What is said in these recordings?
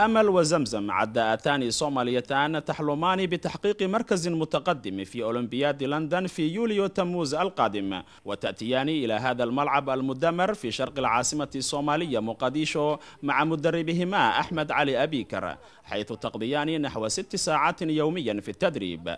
أمل وزمزم عداءتان صوماليتان تحلمان بتحقيق مركز متقدم في أولمبياد لندن في يوليو تموز القادم وتأتيان إلى هذا الملعب المدمر في شرق العاصمة الصومالية مقديشو مع مدربهما أحمد علي أبيكر حيث تقضيان نحو ست ساعات يوميا في التدريب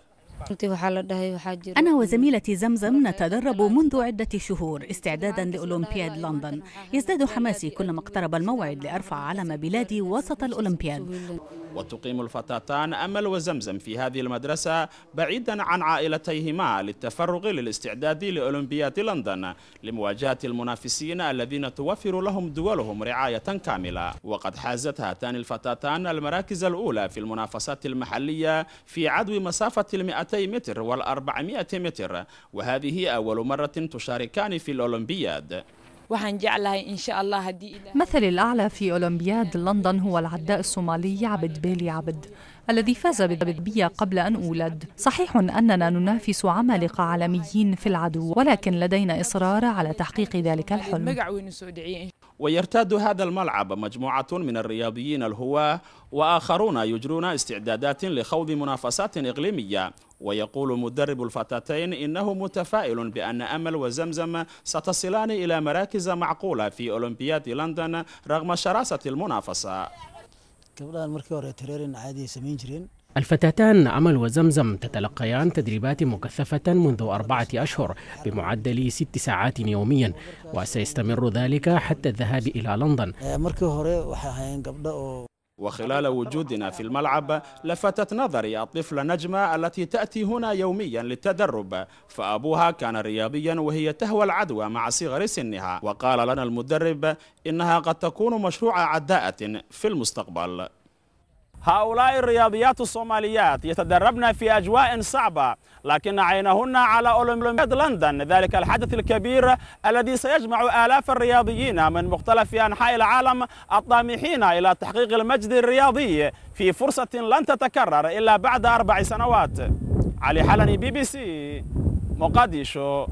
أنا وزميلتي زمزم نتدرب منذ عدة شهور استعدادا لأولمبياد لندن يزداد حماسي كلما اقترب الموعد لأرفع علم بلادي وسط الأولمبياد وتقيم الفتاتان أمل وزمزم في هذه المدرسة بعيدا عن عائلتيهما للتفرغ للاستعداد لأولمبياد لندن لمواجهة المنافسين الذين توفر لهم دولهم رعاية كاملة وقد حازت هاتان الفتاتان المراكز الأولى في المنافسات المحلية في عدو مسافة المئة 200 متر وال400 متر وهذه أول مرة تشاركان في الأولمبياد وهنجعلها إن شاء الله هدي مثل الأعلى في أولمبياد لندن هو العداء الصومالي عبد بيلي عبد الذي فاز بالبيه قبل أن أولد صحيح أننا ننافس عمالقة عالميين في العدو ولكن لدينا إصرار على تحقيق ذلك الحلم ويرتاد هذا الملعب مجموعة من الرياضيين الهواة وآخرون يجرون استعدادات لخوض منافسات إقليمية ويقول مدرب الفتاتين إنه متفائل بأن أمل وزمزم ستصلان إلى مراكز معقولة في أولمبياد لندن رغم شراسة المنافسة قبل عادي سمين جرين الفتاتان أمل وزمزم تتلقيان تدريبات مكثفة منذ أربعة أشهر بمعدل ست ساعات يوميا وسيستمر ذلك حتى الذهاب إلى لندن وخلال وجودنا في الملعب لفتت نظري الطفلة نجمة التي تأتي هنا يوميا للتدرب فأبوها كان رياضيا وهي تهوى العدوى مع صغر سنها وقال لنا المدرب إنها قد تكون مشروع عداءة في المستقبل هؤلاء الرياضيات الصوماليات يتدربن في أجواء صعبة لكن عينهن على أولمبياد لندن ذلك الحدث الكبير الذي سيجمع آلاف الرياضيين من مختلف أنحاء العالم الطامحين إلى تحقيق المجد الرياضي في فرصة لن تتكرر إلا بعد أربع سنوات علي حلني بي بي سي مقديشو